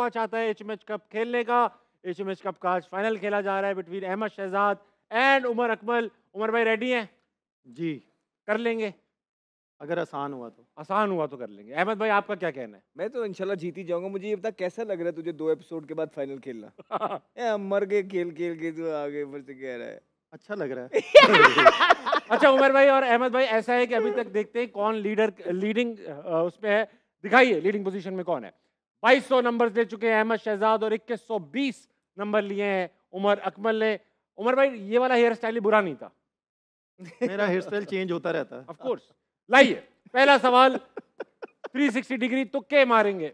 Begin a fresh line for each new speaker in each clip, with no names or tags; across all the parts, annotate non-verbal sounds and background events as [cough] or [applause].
हुआ चाहता है एच एम एच कप खेलने का एच एम एच कप का आज फाइनल खेला जा रहा है बिटवीन अहमद शहजाद एंड उमर अकमल उमर भाई रेडी हैं जी कर लेंगे
अगर आसान हुआ तो आसान हुआ तो कर लेंगे अहमद भाई आपका क्या कहना है मैं तो इंशाल्लाह जीत ही जाऊंगा मुझे ये पता कैसा लग रहा है तुझे दो एपिसोड के बाद फाइनल खेलना [laughs] ए, मर गए खेल खेल के जो आगे ऊपर से कह रहा है अच्छा लग रहा है [laughs] अच्छा उमर भाई और अहमद भाई ऐसा है कि अभी तक देखते
हैं कौन लीडर लीडिंग उसमें है दिखाइए लीडिंग पोजीशन में कौन है सौ नंबर ले चुके हैं अहमद शहजाद और बीस नंबर लिए हैं उमर अकमल ने उमर भाई ये वाला हेयर स्टाइल बुरा नहीं था मेरा हेयर स्टाइल चेंज होता रहता है ऑफकोर्स लाइए पहला सवाल 360 डिग्री तुक्के मारेंगे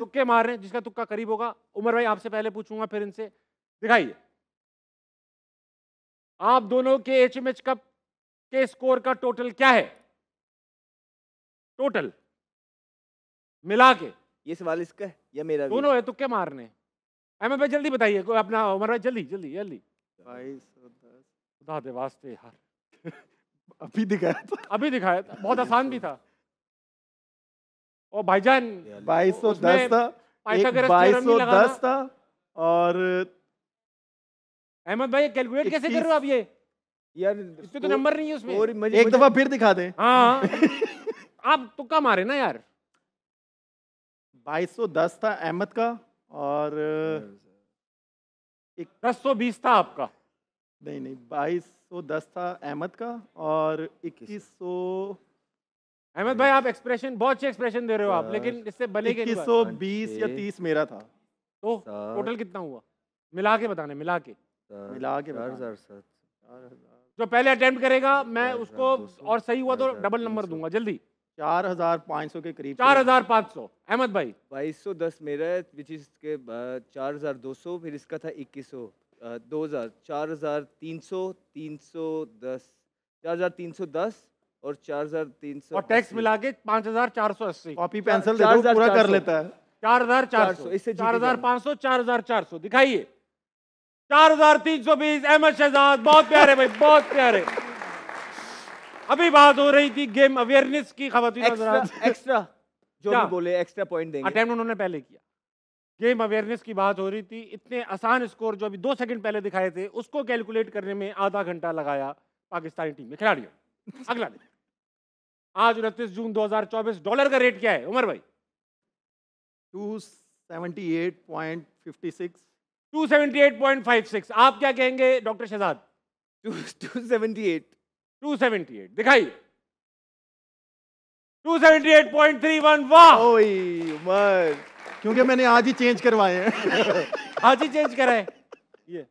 तुक्के मार रहे हैं जिसका तुक्का करीब होगा उमर भाई आपसे पहले पूछूंगा फिर इनसे दिखाइए आप दोनों के एच एम एच कप के स्कोर का टोटल क्या है टोटल
मिला के ये सवाल इसका है या मेरा दोनों
है तो क्या मारने अहमद भाई जल्दी बताइए अपना उमर भाई जल्दी जल्दी जल्दी खुदा दे वास्ते यार [laughs] अभी दिखाया था अभी दिखाया था बहुत आसान भी था ओ भाईजान बाईस सौ दस था बाईस सौ दस था और अहमद भाई कैलकुलेट कैसे कर रहे हो आप ये यार तो नंबर नहीं है उसमें एक दफा फिर दिखा दे हाँ [laughs] आप तुक्का मारे ना यार 2210 था अहमद का और दस सौ बीस था आपका नहीं नहीं बाईस सौ दस था अहमद का और इक्कीस सौ अहमद भाई आप एक्सप्रेशन बहुत अच्छे एक्सप्रेशन दे रहे हो आप लेकिन इससे बने इक्कीस सौ बीस या हाँ तीस मेरा था तो टोटल कितना हुआ मिला के बताने मिला के
मिला के जो
पहले अटेम्प्ट करेगा मैं उसको और सही हुआ तो डबल नंबर दूंगा जल्दी चार हजार पाँच सौ के करीब चार हजार पाँच सौ
अहमद भाई बाईस सौ दस मेरा है विच इज के चार हजार दो सौ फिर इसका था इक्कीस सौ दो हजार चार हजार तीन सौ तीन सौ दस चार हजार तीन सौ दस और चार हजार तीन सौ टैक्स मिला
के पाँच हजार चार सौ अस्सी कॉपी पेंसिल पूरा कर लेता है चार हजार चार सौ इससे चार हजार पाँच सौ चार हजार चार सौ दिखाइए चार हजार तीन सौ बीस अहमद शहजाद बहुत प्यारे भाई बहुत प्यारे अभी बात हो रही थी गेम अवेयरनेस की खबर एक्स्ट्रा जो भी बोले एक्स्ट्रा पॉइंट देंगे अटेम्प्ट उन्होंने पहले किया गेम अवेयरनेस की बात हो रही थी इतने आसान स्कोर जो अभी दो सेकंड पहले दिखाए थे उसको कैलकुलेट करने में आधा घंटा लगाया पाकिस्तानी टीम में खिलाड़ियों अगला दिन आज उनतीस जून 2024 डॉलर का रेट क्या है उमर भाई 278.56 278.56 आप क्या कहेंगे डॉक्टर शहजाद 278 278 दिखाइए 278.31 वाह ओए उमर क्योंकि मैंने आज ही चेंज करवाए हैं [laughs] आज ही चेंज कराए ये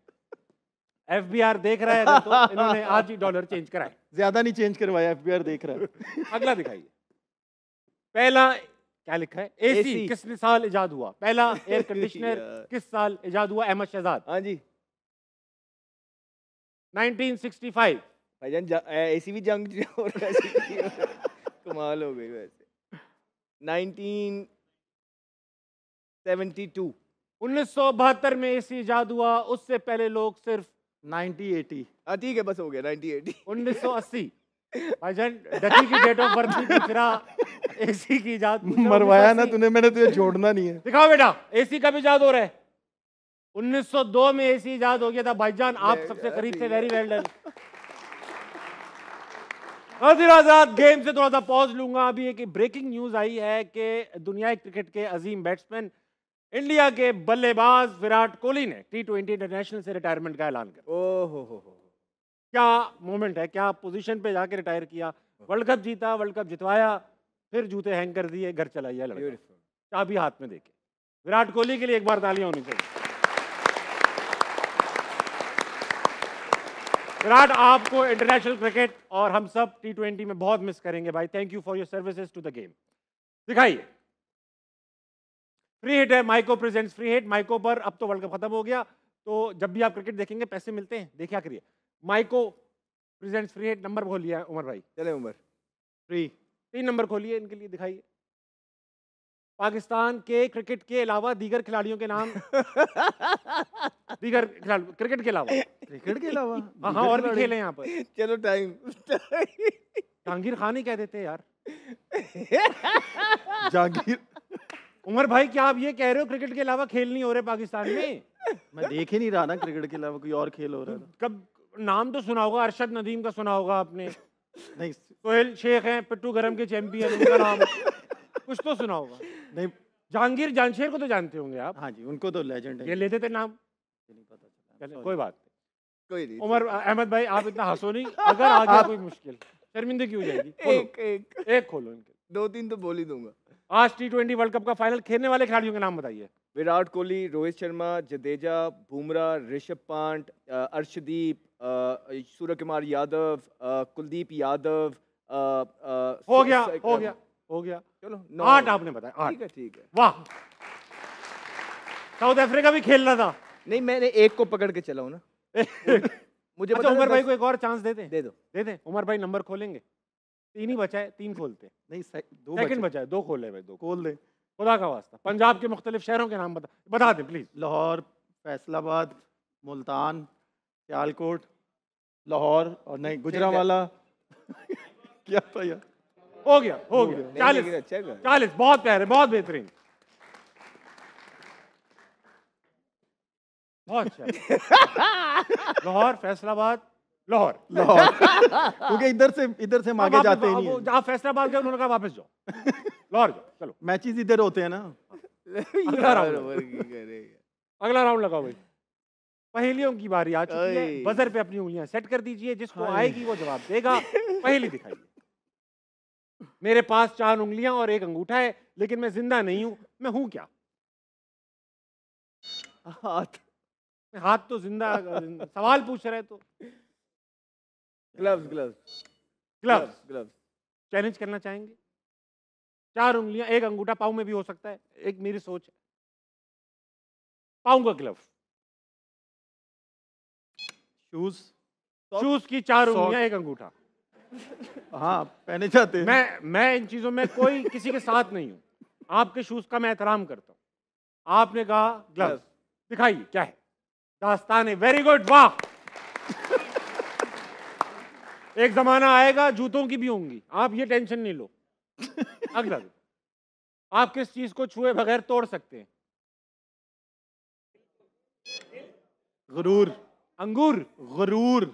एफबीआर देख रहा है तो इन्होंने आज ही डॉलर चेंज कराए ज्यादा नहीं चेंज करवाया एफबीआर देख रहा है अगला दिखाइए पहला क्या लिखा है एसी, एसी। किस साल इजाद हुआ पहला एयर [laughs] कंडीशनर किस साल इजाद हुआ अहमद शहजाद हां जी
1965 भाईजान ऐसी भी जंग और ऐसी कमाल हो गई वैसे 1972 उन्नीस में एसी इजाद हुआ उससे पहले लोग सिर्फ 1980 एटी हाँ ठीक है बस हो गया 1980 1980 उन्नीस की डेट ऑफ बर्थ दूसरा तो एसी की इजाद मरवाया
ना तूने मैंने तुझे छोड़ना नहीं है दिखाओ बेटा एसी कब इजाद हो रहा है 1902 में एसी इजाद हो गया था भाईजान आप सबसे करीब थे very well done Nazir Azad game से थोड़ा सा पॉज लूंगा अभी एक ब्रेकिंग न्यूज आई है कि दुनिया क्रिकेट के अजीम बैट्समैन इंडिया के बल्लेबाज विराट कोहली ने टी ट्वेंटी इंटरनेशनल से रिटायरमेंट का ऐलान किया क्या मोमेंट है क्या पोजीशन पे जाके रिटायर किया वर्ल्ड कप जीता वर्ल्ड कप जितवाया फिर जूते हैंग कर दिए घर चलाइए चाबी हाथ में देखे विराट कोहली के लिए एक बार तालियां होनी चाहिए विराट आपको इंटरनेशनल क्रिकेट और हम सब टी ट्वेंटी में बहुत मिस करेंगे भाई thank you for your services to the game दिखाइए फ्री हिट है Maiko presents free hit Maiko पर अब तो वर्ल्ड कप खत्म हो गया तो जब भी आप क्रिकेट देखेंगे पैसे मिलते हैं देखा करिए Maiko presents free hit number खोल लिया है उमर भाई चले उमर फ्री तीन नंबर खोलिए इनके लिए दिखाइए पाकिस्तान के क्रिकेट के अलावा दीगर खिलाड़ियों के नाम [laughs] दीगर खिलाड़ी क्रिकेट के अलावा क्रिकेट के अलावा [laughs] हाँ हाँ और भी खेले यहाँ पर [laughs] चलो टाइम जहांगीर खान ही कह देते यार [laughs] जहांगीर उमर भाई क्या आप ये कह रहे हो क्रिकेट के अलावा खेल नहीं हो रहे पाकिस्तान में
मैं देख ही नहीं रहा ना क्रिकेट के अलावा कोई और खेल हो रहा है
कब नाम तो सुना होगा अरशद नदीम का सुना होगा आपने नहीं सोहेल शेख हैं पिट्टू गरम के चैंपियन उनका नाम कुछ तो सुना होगा नहीं जहांगीर जानशेर को तो जानते होंगे आप हाँ जी उनको तो लेजेंड है ये लेते थे नाम
नहीं पता चला कोई बात कोई नहीं उमर अहमद
भाई आप इतना हंसो नहीं [laughs] अगर आ गया कोई मुश्किल शर्मिंदगी हो जाएगी एक
एक एक खोलो इनके दो तीन तो बोल ही दूंगा आज टी ट्वेंटी वर्ल्ड कप का फाइनल खेलने वाले खिलाड़ियों के नाम बताइए विराट कोहली रोहित शर्मा जडेजा बुमराह ऋषभ पांट अर्शदीप सूर्य कुमार यादव कुलदीप यादव आ, आ, हो गया हो गया हो गया चलो आठ आपने बताया ठीक है ठीक है वाह साउथ अफ्रीका भी खेलना था नहीं मैंने एक को पकड़ के चला हूँ ना
मुझे अच्छा, उमर भाई को एक और चांस दे दे दो दे दे उमर भाई नंबर खोलेंगे तीन ही बचाए तीन खोलते नहीं दो सेकंड बचाए दो खोले भाई दो खोल दे खुदा का वास्ता पंजाब के मुख्तलिफ शहरों के नाम बता बता दें प्लीज़ लाहौर फैसलाबाद मुल्तान सियालकोट लाहौर और नहीं गुजरावाला [laughs] क्या भैया हो गया हो गया चालीस अच्छा चालीस बहुत प्यारे बहुत बेहतरीन बहुत [laughs] लाहौर फैसलाबाद लाहौर लाहौर
क्योंकि
इधर से इधर से मांगे जाते ही नहीं जहाँ फैसलाबाद गए उन्होंने कहा वापस जाओ लाहौर जाओ चलो मैचेस इधर होते हैं ना अगला राउंड अगला राउंड लगाओ भाई पहेलियों की बारी आ चुकी है बजर पे अपनी उंगलियां सेट कर दीजिए जिसको आएगी वो जवाब देगा पहेली दिखाइए मेरे पास चार उंगलियां और एक अंगूठा है लेकिन मैं जिंदा नहीं हूं मैं हूं क्या हाथ हाथ तो जिंदा सवाल पूछ रहे तो
gloves gloves gloves gloves
challenge करना चाहेंगे चार उंगलियां एक अंगूठा पाऊ में भी हो सकता है एक मेरी सोच है पाऊंगा का ग्लव शूज शूज की चार उंगलियां एक अंगूठा हाँ पहने जाते हैं मैं मैं इन चीजों में कोई किसी के साथ नहीं हूं आपके शूज का मैं एहतराम करता हूं आपने कहा ग्लव दिखाइए क्या है दास्तानी वेरी गुड वाह एक जमाना आएगा जूतों की भी होंगी आप ये टेंशन नहीं लो अगला आप किस चीज को छुए बगैर तोड़ सकते हैं गरूर अंगूर गरूर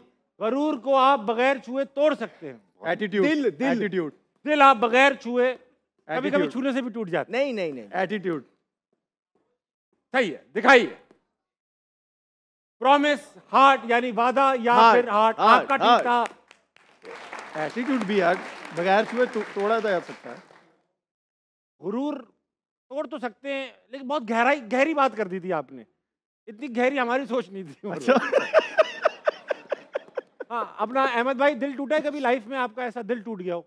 गरूर को आप बगैर छुए तोड़ सकते हैं एटीट्यूड दिल दिल एटीट्यूड दिल आप बगैर छुए कभी कभी छूने से भी टूट जाता नहीं नहीं नहीं एटीट्यूड सही है दिखाइए प्रॉमिस हार्ट यानी वादा या heart, फिर हार्ट आपका ठीक
था
एटीट्यूड भी यार बगैर छुए तो, तोड़ा तो जा सकता है गुरूर तोड़ तो सकते हैं लेकिन बहुत गहराई गहरी बात कर दी थी आपने इतनी गहरी हमारी सोच नहीं थी अच्छा हाँ अपना अहमद भाई दिल टूटा है कभी लाइफ में आपका ऐसा दिल टूट गया हो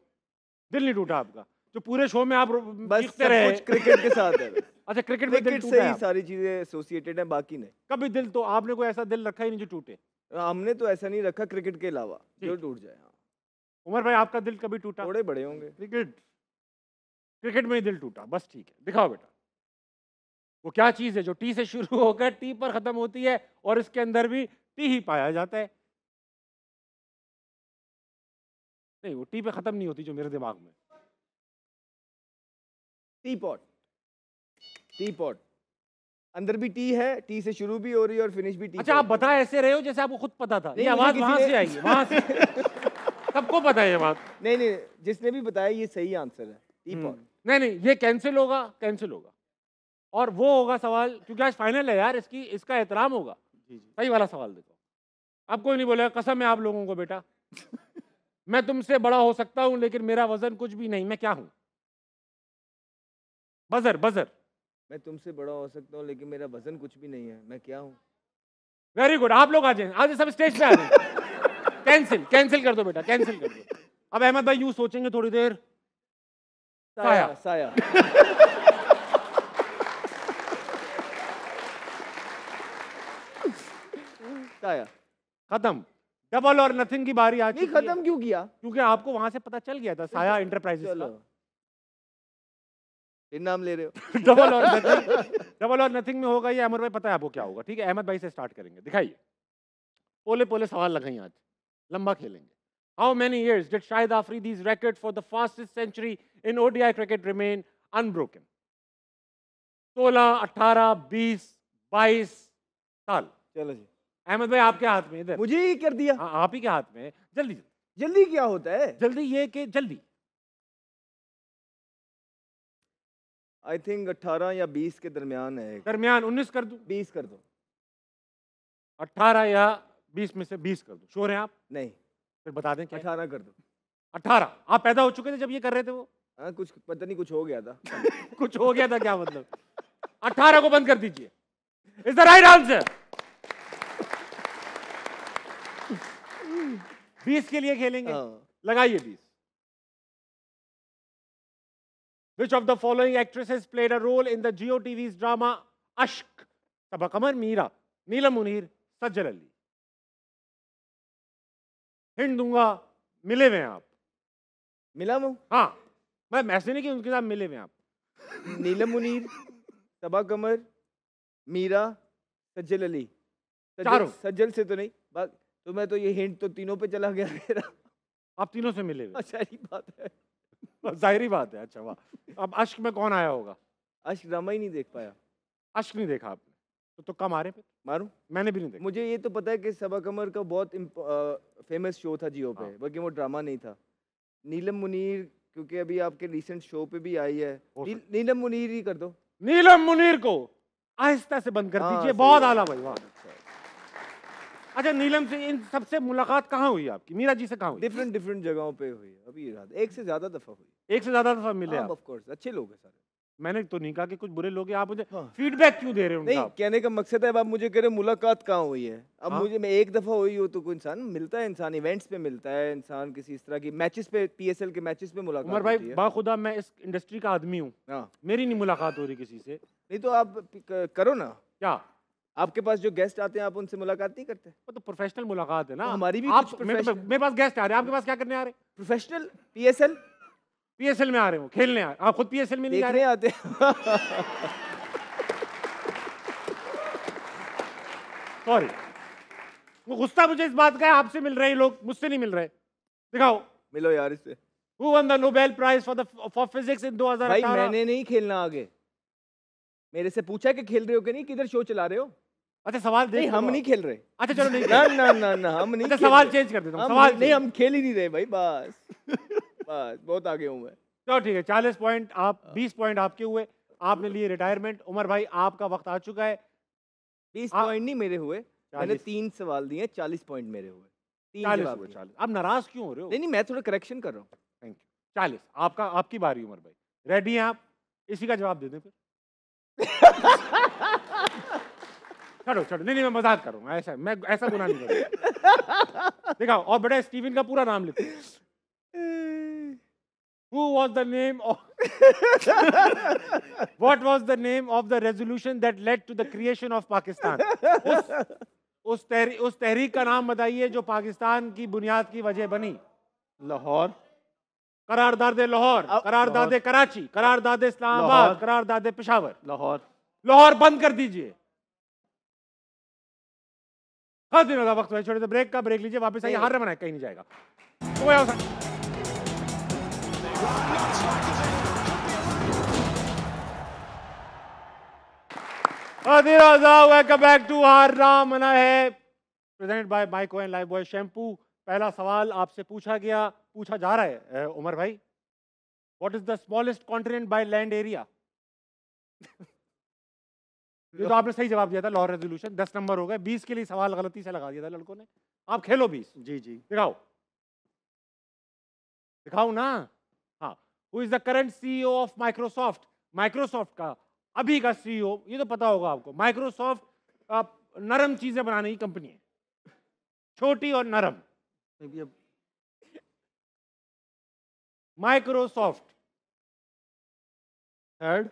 दिल नहीं टूटा आपका जो पूरे शो में आप बस रहे क्रिकेट के साथ है अच्छा क्रिकेट में दिल से ही सारी
चीजें एसोसिएटेड है बाकी नहीं कभी दिल तो आपने कोई ऐसा दिल रखा ही नहीं जो टूटे हमने तो ऐसा नहीं रखा क्रिकेट के अलावा जो टूट जाए हाँ। उमर भाई आपका दिल कभी टूटा थोड़े बड़े होंगे क्रिकेट क्रिकेट में ही दिल टूटा बस ठीक है दिखाओ बेटा वो क्या चीज़
है जो टी से शुरू होकर टी पर ख़त्म होती है और इसके अंदर भी टी ही पाया जाता है
नहीं वो टी पे ख़त्म नहीं होती जो मेरे दिमाग में टी पॉट टी पॉट अंदर भी टी है टी से शुरू भी हो रही है और फिनिश भी टी अच्छा आप बता ऐसे रहे हो जैसे आपको खुद पता था नहीं, आवाज वहां से आई वहां से
[laughs] सबको पता है ये बात नहीं नहीं जिसने भी बताया ये सही आंसर है टी हम्म। पॉट नहीं नहीं ये कैंसिल होगा कैंसिल होगा और वो होगा सवाल क्योंकि आज फाइनल है यार इसकी इसका एहतराम होगा जी जी सही वाला सवाल देखो अब कोई नहीं बोलेगा कसम है आप लोगों को बेटा [laughs] मैं तुमसे बड़ा हो सकता हूं लेकिन मेरा वजन कुछ भी नहीं मैं क्या हूं बजर बजर
मैं तुमसे बड़ा हो सकता हूँ लेकिन मेरा वजन कुछ भी नहीं है मैं क्या हूँ
वेरी गुड आप लोग आ जाए आज सब स्टेज पे आ जाए कैंसिल कैंसिल कर दो बेटा कैंसिल कर दो अब अहमद भाई यू सोचेंगे थोड़ी देर साया साया, साया। आया खत्म डबल और नथिंग की बारी आ चुकी खत्म क्यों किया क्योंकि आपको वहां से पता चल गया था साया इंटरप्राइजेस का फिर नाम ले रहे हो डबल और नथिंग डबल और नथिंग में होगा ये अमर भाई पता है आपको क्या होगा ठीक है अहमद भाई से स्टार्ट करेंगे दिखाइए पोले पोले सवाल लगाइए आज लंबा खेलेंगे How many years did Shahid Afridi's record for the fastest century in ODI cricket remain unbroken? 16, 18, 20, 22 साल चलो जी अहमद भाई आपके हाथ में इधर मुझे ही कर दिया
हाँ आप ही के हाथ में जल्दी जल्दी जल्दी क्या होता है जल्दी ये कि जल्दी आई थिंक अट्ठारह या बीस के दरमियान है दरमियान उन्नीस कर दो बीस कर दो अट्ठारह या बीस में से
बीस कर दो शोर हैं आप नहीं फिर बता दें अठारह कर दो अट्ठारह आप पैदा हो चुके थे जब ये कर रहे थे वो आ,
हाँ, कुछ पता नहीं कुछ हो गया था
[laughs] कुछ हो गया था क्या मतलब अट्ठारह को बंद कर दीजिए इज द राइट आंसर बीस के लिए खेलेंगे हाँ। लगाइए बीस Which of the following actresses played a role in the TV TV's drama Ashk? Tabakamar Meera, Neela Munir, Sajjal Ali. Hint दूंगा मिले हुए आप मिला मैं हाँ
मैं ऐसे नहीं कि उनके साथ मिले हुए आप नीलम मुनीर तबा कमर मीरा सज्जल अली सज्जल, सज्जल से तो नहीं बात तो मैं तो ये हिंट तो तीनों पे चला गया मेरा आप तीनों से मिले हुए अच्छा बात है [laughs]
जाहिर बात है अच्छा वाह अब अश्क में कौन आया होगा अश्क ड्रामा ही नहीं देख पाया अश्क नहीं
देखा आपने तो आ तो रहे फिर मारू मैंने भी नहीं देखा मुझे ये तो पता है कि सबा कमर का बहुत फेमस शो था जियो पे हाँ। बल्कि वो ड्रामा नहीं था नीलम मुनीर क्योंकि अभी आपके रिसेंट शो पे भी आई है नीलम मुनीर ही कर दो नीलम मुनीर को आहिस्ता से बंद कर हाँ, दीजिए बहुत आला भाई वाह अच्छा।, अच्छा नीलम से इन सबसे मुलाकात कहाँ हुई आपकी मीरा जी से कहाँ हुई डिफरेंट डिफरेंट जगहों पे हुई अभी एक से ज़्यादा दफ़ा हुई एक से ज्यादा तो सब मिले ऑफ कोर्स अच्छे लोग हैं सारे मैंने तो नहीं कहा कि कुछ बुरे लोग हैं आप मुझे हाँ। फीडबैक क्यों दे रहे हो नहीं कहने का मकसद है आप मुझे कह रहे मुलाकात कहाँ हुई है अब हाँ? मुझे मैं एक दफ़ा हुई हूँ तो कोई इंसान मिलता है इंसान इवेंट्स पे मिलता है इंसान किसी इस तरह की मैचेस पे पीएसएल के मैचेस पे मुलाकात उमर भाई
बाखुदा मैं इस इंडस्ट्री का आदमी हूँ हाँ। मेरी नहीं मुलाकात हो रही किसी से नहीं तो आप करो ना क्या आपके पास जो गेस्ट आते हैं आप उनसे मुलाकात नहीं करते वो तो प्रोफेशनल मुलाकात है ना हमारी भी आप मेरे पास गेस्ट आ रहे हैं आपके पास क्या करने आ रहे हैं प्रोफेशनल पीएसएल पीएसएल में आ रहे हो खेलने आ आप खुद पीएसएल में नहीं आ रहे आते सॉरी वो गुस्सा मुझे इस बात का है आपसे मिल रहे हैं लोग मुझसे नहीं मिल रहे दिखाओ
मिलो यार इससे
who won the Nobel prize for the
for physics in 2018? भाई मैंने नहीं खेलना आगे मेरे से पूछा कि खेल रहे हो कि नहीं किधर शो चला रहे हो अच्छा सवाल नहीं हम नहीं खेल रहे अच्छा चलो नहीं ना ना ना हम नहीं अच्छा सवाल चेंज कर देता हूं सवाल नहीं हम खेल ही नहीं रहे भाई बस बस बहुत आगे हूँ मैं
चलो ठीक है चालीस पॉइंट आप हाँ। बीस पॉइंट आपके हुए आपने लिए रिटायरमेंट उमर भाई आपका वक्त आ
चुका है बीस पॉइंट नहीं मेरे हुए मैंने तीन सवाल दिए चालीस पॉइंट मेरे हुए आप नाराज क्यों हो रहे हो नहीं नहीं मैं थोड़ा करेक्शन कर रहा हूँ थैंक यू चालीस आपका
आपकी बारी उमर भाई रेडी हैं आप इसी का जवाब दे दें फिर चलो चलो नहीं नहीं मैं मजाक कर रहा ऐसा मैं ऐसा गुना नहीं करूँगा [laughs] देखा और बेटा स्टीवन का पूरा नाम लिखो [laughs] who was the name of [laughs] what was the name of the resolution that led to the creation of Pakistan? उस उस तहरी उस तहरीक का नाम बताइए जो पाकिस्तान की बुनियाद की वजह बनी लाहौर करारदाद लाहौर करारदाद कराची करारदाद इस्लामाबाद करारदाद पेशावर लाहौर लाहौर बंद कर दीजिए हर दिन तो का वक्त छोटे से ब्रेक का ब्रेक लीजिए वापस आइए हार रहा बनाए कहीं नहीं जाएगा तो वेलकम बैक टू to राम मना है present by Maiko and Lifebuoy shampoo पहला सवाल आपसे पूछा गया पूछा जा रहा है उमर भाई what is the smallest continent by land area ये तो आपने सही जवाब दिया था लॉ रेजोल्यूशन दस नंबर हो गए बीस के लिए सवाल गलती से लगा दिया था लड़कों ने आप खेलो बीस जी जी दिखाओ दिखाओ ना who is the current CEO of Microsoft Microsoft का अभी का सीईओ e ये तो पता होगा आपको माइक्रोसॉफ्ट नरम चीजें बनाने की कंपनी है छोटी और नरम Microsoft third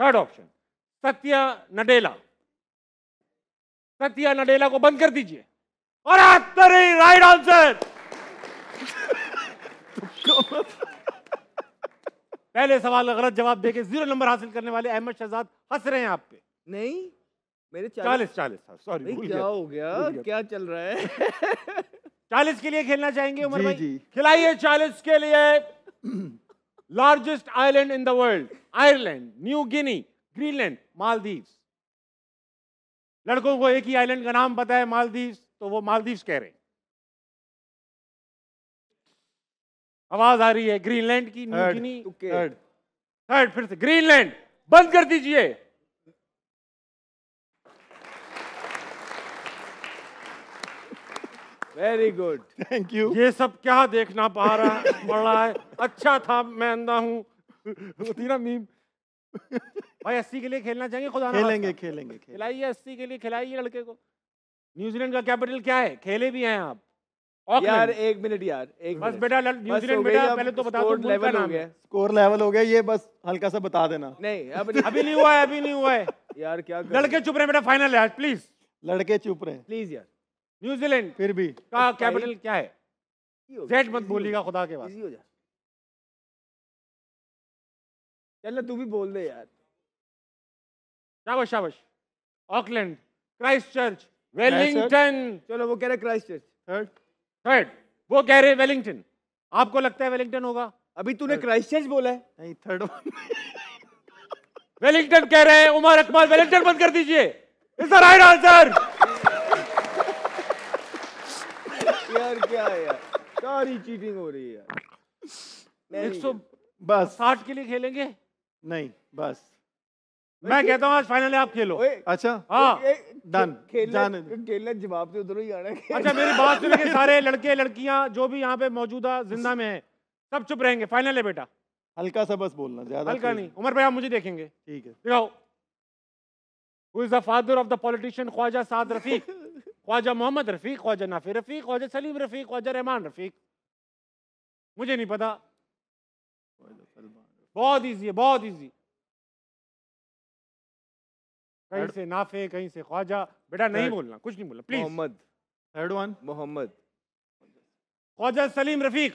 third option Satya Nadella Satya Nadella को बंद कर दीजिए और राइट [laughs] तो आंसर मतलब? पहले सवाल का गलत जवाब देके जीरो नंबर हासिल करने वाले अहमद शहजाद हंस रहे हैं आप पे नहीं मेरे चालीस चालीस सॉरी हाँ, क्या हो गया क्या चल रहा है [laughs] चालीस के लिए खेलना चाहेंगे उमर भाई खिलाइए चालीस के लिए largest island in the world Ireland New Guinea Greenland Maldives लड़कों को एक ही आइलैंड का नाम पता है मालदीव तो वो मालदीव कह रहे हैं आवाज आ रही है ग्रीनलैंड की थर्ड थर्ड फिर से ग्रीनलैंड बंद कर दीजिए वेरी गुड थैंक यू ये सब क्या देखना पा रहा है रहा है अच्छा था मैं अंधा हूँ ना मीम भाई अस्सी के लिए खेलना चाहिए खुदा खेलेंगे खेलेंगे खिलाइए अस्सी के लिए खिलाइए लड़के को न्यूजीलैंड का कैपिटल क्या है खेले भी हैं आप
यार एक मिनट यार एक बस बेटा न्यूजीलैंड बेटा पहले तो बता दो लेवल हो गया स्कोर लेवल हो गया ये बस हल्का सा बता देना नहीं अब अभी नहीं हुआ है अभी नहीं हुआ है यार क्या लड़के
चुप रहे बेटा फाइनल है प्लीज लड़के चुप रहे प्लीज यार न्यूजीलैंड फिर भी
का कैपिटल क्या है जेट मत बोलिएगा खुदा के बाद चल तू भी बोल दे यार शाबाश शाबाश ऑकलैंड क्राइस्ट चर्च वेलिंगटन चलो वो कह रहे क्राइस्ट चर्च थर्ड
थर्ड वो कह रहे वेलिंगटन आपको लगता है वेलिंगटन होगा अभी तूने क्राइस्टचर्च बोला है नहीं थर्ड वेलिंगटन कह रहे हैं उमर अकमल वेलिंगटन बंद कर दीजिए
इज द राइट आंसर यार क्या है यार सारी चीटिंग हो रही है यार 100 बस
60 के लिए खेलेंगे नहीं बस मैं कहता हूँ आज फाइनल आप खेलो अच्छा हाँ डन खेलना
जवाब से उधर ही आना है अच्छा मेरी बात सुन के [laughs] सारे
लड़के लड़कियाँ जो भी यहाँ पे मौजूदा जिंदा में है सब चुप रहेंगे फाइनल है बेटा हल्का सा बस बोलना ज्यादा हल्का नहीं उमर भाई आप मुझे देखेंगे ठीक है दिखाओ who is the father of the politician Khawaja Saad Rafique [laughs] Khawaja Mohammad Rafique Khawaja Nafi Rafique Khawaja Salim Rafique Khawaja Rehman Rafique मुझे नहीं पता बहुत ईजी है बहुत ईजी कहीं से नाफे कहीं से ख्वाजा बेटा नहीं बोलना कुछ नहीं बोलना please Mohammad third one Mohammad Khawaja Salim Rafique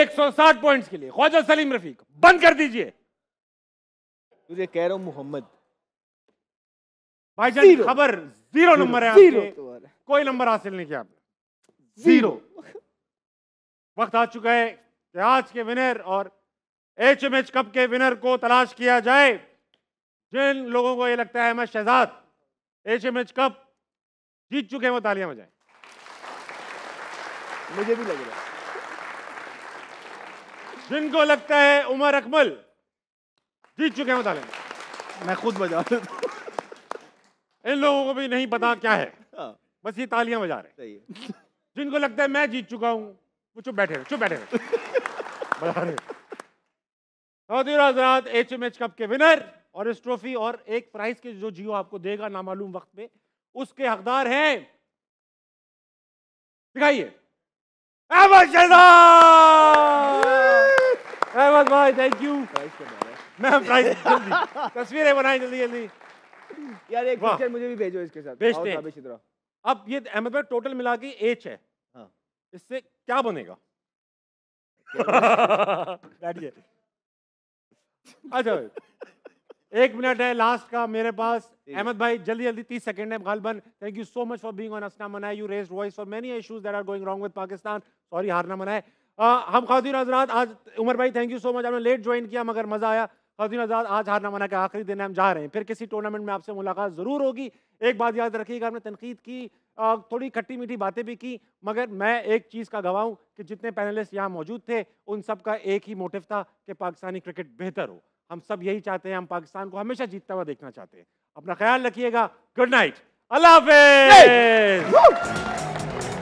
160 points के लिए ख्वाजा सलीम रफीक बंद कर दीजिए तुझे कह रहा हूं मोहम्मद जान खबर जीरो नंबर है आपके कोई नंबर हासिल नहीं किया जीरो वक्त आ चुका है कि आज के विनर और एच एम एच कप के विनर को तलाश किया जाए जिन लोगों को ये लगता है मैं शहजाद एशिया मैच कप जीत चुके हैं वो तालियां बजाएं मुझे भी लग रहा है जिनको लगता है उमर अकमल जीत चुके हैं वो तालियां मैं खुद बजा इन लोगों को भी नहीं पता क्या है हाँ। बस ये तालियां बजा रहे जिनको लगता है मैं जीत चुका हूं वो चुप बैठे रहे चुप बैठे रहे
[laughs] बजा रहे
सऊदी हजरात एच एम एच कप के विनर और इस ट्रॉफी और एक प्राइज के जो जियो आपको देगा नामालूम वक्त में उसके हकदार हैं दिखाइए अहमद शहजाद अहमद भाई थैंक यू
मैम
प्राइज तस्वीरें बनाए जल्दी जल्दी यार एक पिक्चर
मुझे भी भेजो इसके साथ भेजते हैं
अब ये अहमद भाई टोटल मिला के एच है हाँ। इससे क्या बनेगा [laughs] बैठिए अच्छा एक मिनट है लास्ट का मेरे पास अहमद भाई जल्दी जल्दी तीस सेकेंड है गालबन thank you so much for being on असना मनाए you raised voice for many issues that are going wrong with Pakistan sorry हारना मनाए हम खातिन आजाद आज उमर भाई थैंक यू सो मच आपने लेट ज्वाइन किया मगर मज़ा आया खातिन आजाद आज हारना मना के आखिरी दिन हम जा रहे हैं फिर किसी टूर्नामेंट में आपसे मुलाकात ज़रूर होगी एक बात याद रखिएगा आपने तनकीद की थोड़ी खट्टी मीठी बातें भी की मगर मैं एक चीज़ का गवाह हूँ कि जितने पैनलिस्ट यहाँ मौजूद थे उन सब का एक ही मोटिव था कि पाकिस्तानी क्रिकेट बेहतर हो हम सब यही चाहते हैं हम पाकिस्तान को हमेशा जीतता हुआ देखना चाहते हैं अपना ख्याल रखिएगा गुड नाइट अल्लाह हाफिज